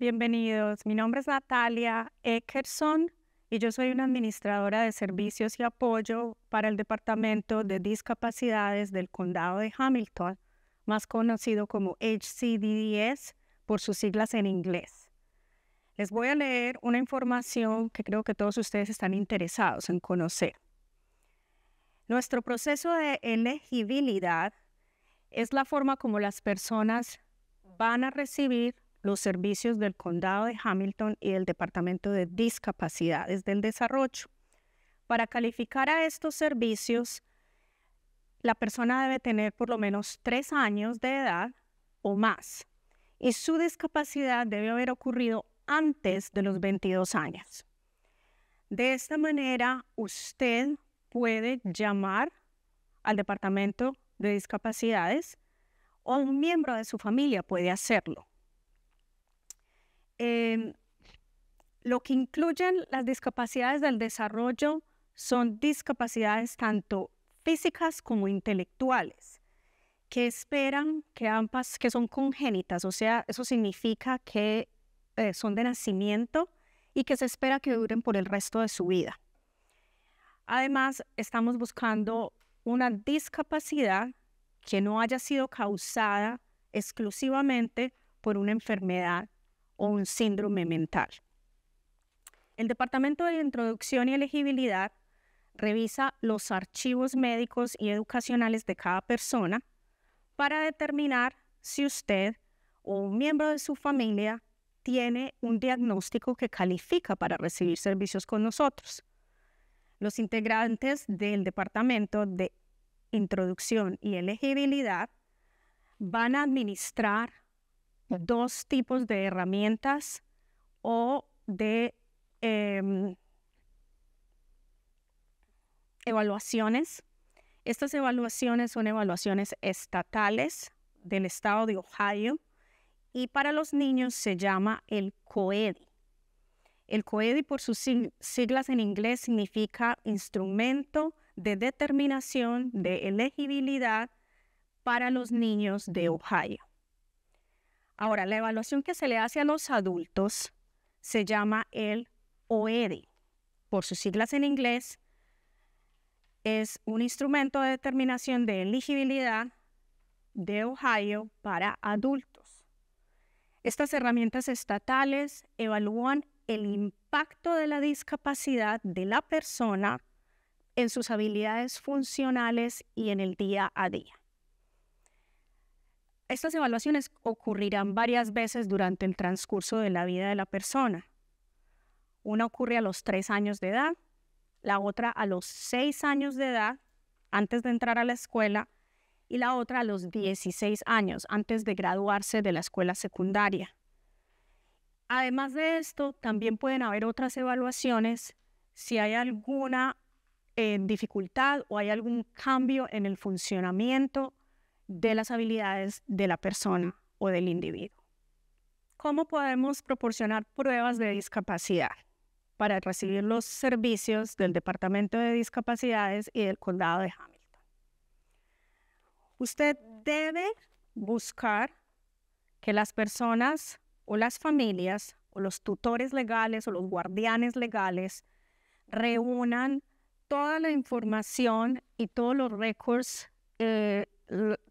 Bienvenidos, mi nombre es Natalia Eckerson y yo soy una administradora de servicios y apoyo para el Departamento de Discapacidades del Condado de Hamilton, más conocido como HCDDS por sus siglas en inglés. Les voy a leer una información que creo que todos ustedes están interesados en conocer. Nuestro proceso de elegibilidad es la forma como las personas van a recibir los servicios del condado de Hamilton y el Departamento de Discapacidades del Desarrollo. Para calificar a estos servicios, la persona debe tener por lo menos tres años de edad o más y su discapacidad debe haber ocurrido antes de los 22 años. De esta manera, usted puede llamar al Departamento de Discapacidades o un miembro de su familia puede hacerlo. Em, lo que incluyen las discapacidades del desarrollo son discapacidades tanto físicas como intelectuales, que esperan que ambas, son congénitas, o sea, eso significa que eh, son de nacimiento y que se espera que duren por el resto de su vida. Además, estamos buscando una discapacidad que no haya sido causada exclusivamente por una enfermedad un síndrome mental. El Departamento de Introducción y Elegibilidad revisa los archivos médicos y educacionales de cada persona para determinar si usted o un miembro de su familia tiene un diagnóstico que califica para recibir servicios con nosotros. Los integrantes del Departamento de Introducción y Elegibilidad van a administrar dos tipos de herramientas o de em, evaluaciones. Estas evaluaciones son evaluaciones estatales del estado de Ohio y para los niños se llama el COEDI. El COEDI por sus siglas en inglés significa Instrumento de Determinación de Elegibilidad para los Niños de Ohio. Ahora, la evaluación que se le hace a los adultos se llama el OED. Por sus siglas en inglés, es un instrumento de determinación de elegibilidad de Ohio para adultos. Estas herramientas estatales evalúan el impacto de la discapacidad de la persona en sus habilidades funcionales y en el día a día. Estas evaluaciones ocurrirán varias veces durante el transcurso de la vida de la persona. Una ocurre a los tres años de edad, la otra a los seis años de edad, antes de entrar a la escuela, y la otra a los 16 años, antes de graduarse de la escuela secundaria. Además de esto, también pueden haber otras evaluaciones si hay alguna eh, dificultad o hay algún cambio en el funcionamiento de las habilidades de la persona o del individuo. ¿Cómo podemos proporcionar pruebas de discapacidad para recibir los servicios del Departamento de Discapacidades y del Condado de Hamilton? Usted debe buscar que las personas o las familias o los tutores legales o los guardianes legales reúnan toda la información y todos los récords eh,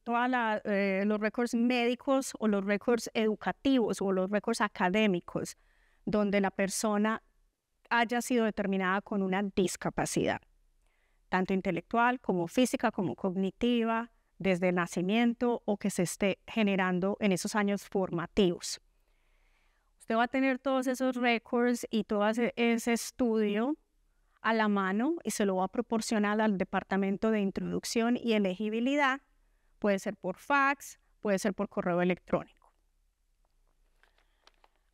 todos eh, los récords médicos o los récords educativos o los récords académicos donde la persona haya sido determinada con una discapacidad, tanto intelectual como física, como cognitiva, desde el nacimiento o que se esté generando en esos años formativos. Usted va a tener todos esos récords y todo ese estudio a la mano y se lo va a proporcionar al Departamento de Introducción y Elegibilidad puede ser por fax, puede ser por correo electrónico.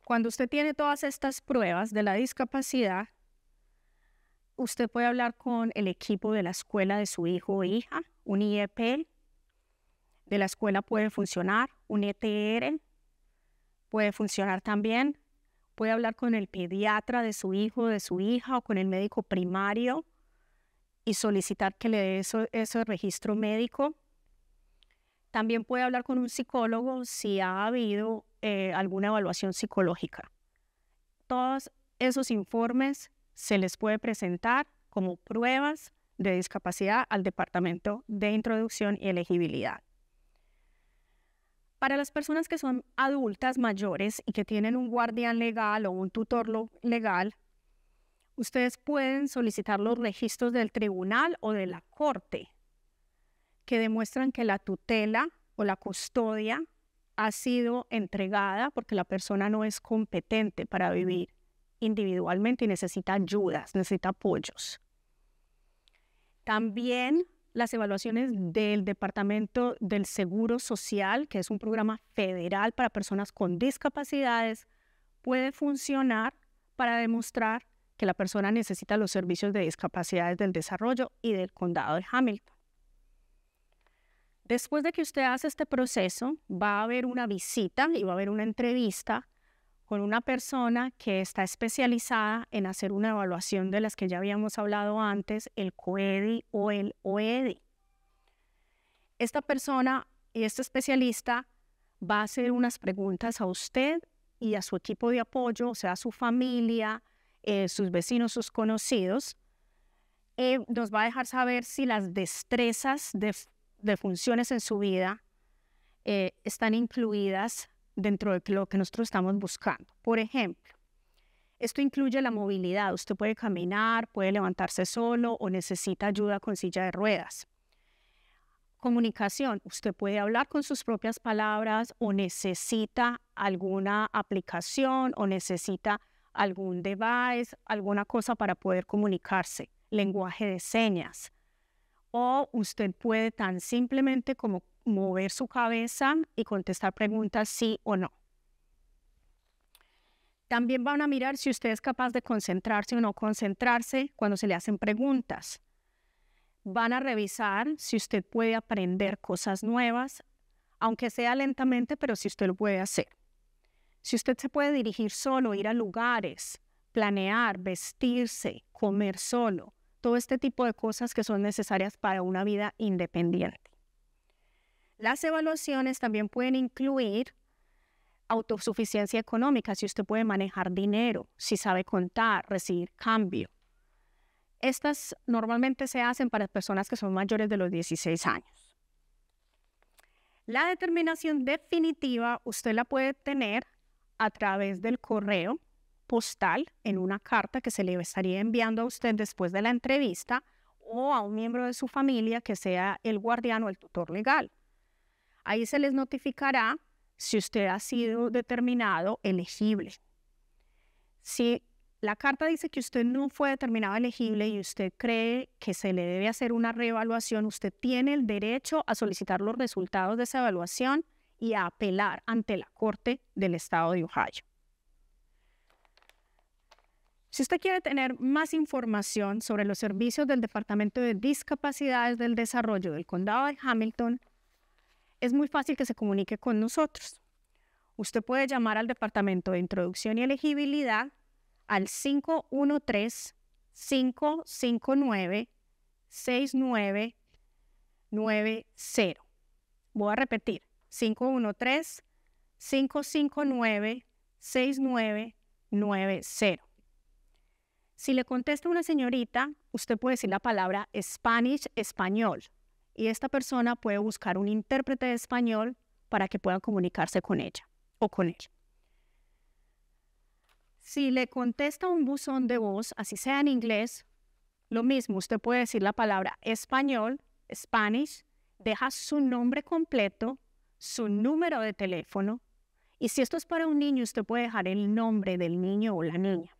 Cuando usted tiene todas estas pruebas de la discapacidad, usted puede hablar con el equipo de la escuela de su hijo o hija, un IEP, de la escuela puede funcionar, un ETR puede funcionar también, puede hablar con el pediatra de su hijo o de su hija o con el médico primario y solicitar que le dé ese registro médico también puede hablar con un psicólogo si ha habido eh, alguna evaluación psicológica. Todos esos informes se les puede presentar como pruebas de discapacidad al Departamento de Introducción y Elegibilidad. Para las personas que son adultas mayores y que tienen un guardián legal o un tutor legal, ustedes pueden solicitar los registros del tribunal o de la corte que demuestran que la tutela o la custodia ha sido entregada porque la persona no es competente para vivir individualmente y necesita ayudas, necesita apoyos. También las evaluaciones del Departamento del Seguro Social, que es un programa federal para personas con discapacidades, puede funcionar para demostrar que la persona necesita los servicios de discapacidades del desarrollo y del condado de Hamilton. Después de que usted hace este proceso, va a haber una visita y va a haber una entrevista con una persona que está especializada en hacer una evaluación de las que ya habíamos hablado antes, el COEDI o el OEDI. Esta persona y este especialista va a hacer unas preguntas a usted y a su equipo de apoyo, o sea, a su familia, eh, sus vecinos, sus conocidos. y eh, nos va a dejar saber si las destrezas de de funciones en su vida eh, están incluidas dentro de lo que nosotros estamos buscando. Por ejemplo, esto incluye la movilidad. Usted puede caminar, puede levantarse solo o necesita ayuda con silla de ruedas. Comunicación. Usted puede hablar con sus propias palabras o necesita alguna aplicación o necesita algún device, alguna cosa para poder comunicarse. Lenguaje de señas. O usted puede tan simplemente como mover su cabeza y contestar preguntas sí o no. También van a mirar si usted es capaz de concentrarse o no concentrarse cuando se le hacen preguntas. Van a revisar si usted puede aprender cosas nuevas, aunque sea lentamente, pero si usted lo puede hacer. Si usted se puede dirigir solo, ir a lugares, planear, vestirse, comer solo, todo este tipo de cosas que son necesarias para una vida independiente. Las evaluaciones también pueden incluir autosuficiencia económica, si usted puede manejar dinero, si sabe contar, recibir cambio. Estas normalmente se hacen para personas que son mayores de los 16 años. La determinación definitiva usted la puede tener a través del correo postal, en una carta que se le estaría enviando a usted después de la entrevista o a un miembro de su familia que sea el guardián o el tutor legal. Ahí se les notificará si usted ha sido determinado elegible. Si la carta dice que usted no fue determinado elegible y usted cree que se le debe hacer una reevaluación, usted tiene el derecho a solicitar los resultados de esa evaluación y a apelar ante la Corte del Estado de Ohio. Si usted quiere tener más información sobre los servicios del Departamento de Discapacidades del Desarrollo del Condado de Hamilton, es muy fácil que se comunique con nosotros. Usted puede llamar al Departamento de Introducción y Elegibilidad al 513-559-6990. Voy a repetir, 513-559-6990. Si le contesta una señorita, usted puede decir la palabra Spanish, español, y esta persona puede buscar un intérprete de español para que pueda comunicarse con ella o con él. Si le contesta un buzón de voz, así sea en inglés, lo mismo, usted puede decir la palabra español, Spanish, deja su nombre completo, su número de teléfono, y si esto es para un niño, usted puede dejar el nombre del niño o la niña.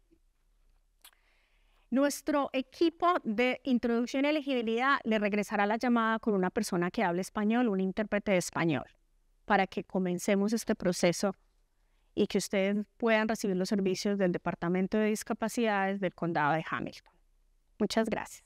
Nuestro equipo de introducción y elegibilidad le regresará la llamada con una persona que hable español, un intérprete de español, para que comencemos este proceso y que ustedes puedan recibir los servicios del Departamento de Discapacidades del Condado de Hamilton. Muchas gracias.